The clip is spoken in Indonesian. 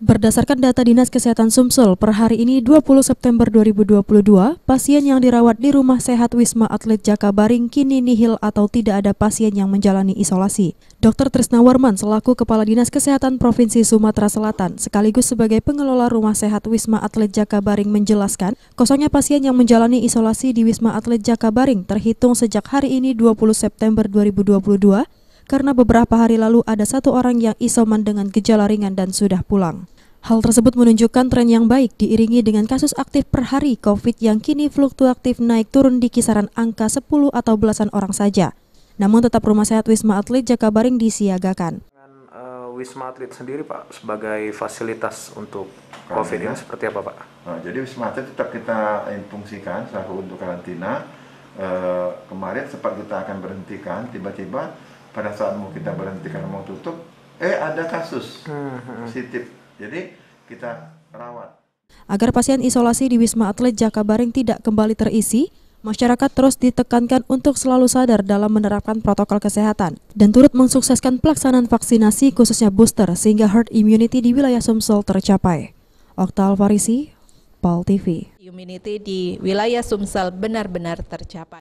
Berdasarkan data Dinas Kesehatan Sumsel, per hari ini 20 September 2022, pasien yang dirawat di Rumah Sehat Wisma Atlet Jakabaring kini nihil atau tidak ada pasien yang menjalani isolasi. Dr. Trisna Warman selaku Kepala Dinas Kesehatan Provinsi Sumatera Selatan sekaligus sebagai pengelola Rumah Sehat Wisma Atlet Jakabaring menjelaskan, kosongnya pasien yang menjalani isolasi di Wisma Atlet Jakabaring terhitung sejak hari ini 20 September 2022 karena beberapa hari lalu ada satu orang yang isoman dengan gejala ringan dan sudah pulang. Hal tersebut menunjukkan tren yang baik diiringi dengan kasus aktif per hari COVID yang kini fluktuatif naik turun di kisaran angka 10 atau belasan orang saja. Namun tetap rumah sehat Wisma Atlet Jakabaring disiagakan. Dengan, uh, Wisma Atlet sendiri Pak sebagai fasilitas untuk COVID ini seperti apa Pak? Nah, jadi Wisma Atlet tetap kita fungsikan selaku untuk karantina. Uh, kemarin sempat kita akan berhentikan, tiba-tiba pada saat mau kita berhenti berhentikan mau tutup eh ada kasus hmm, hmm. positif jadi kita rawat agar pasien isolasi di Wisma Atlet Jakabaring tidak kembali terisi Masyarakat terus ditekankan untuk selalu sadar dalam menerapkan protokol kesehatan dan turut mensukseskan pelaksanaan vaksinasi khususnya booster sehingga herd immunity di wilayah Sumsel tercapai. Okta Alvarisi, Pol TV. Immunity di wilayah Sumsel benar-benar tercapai.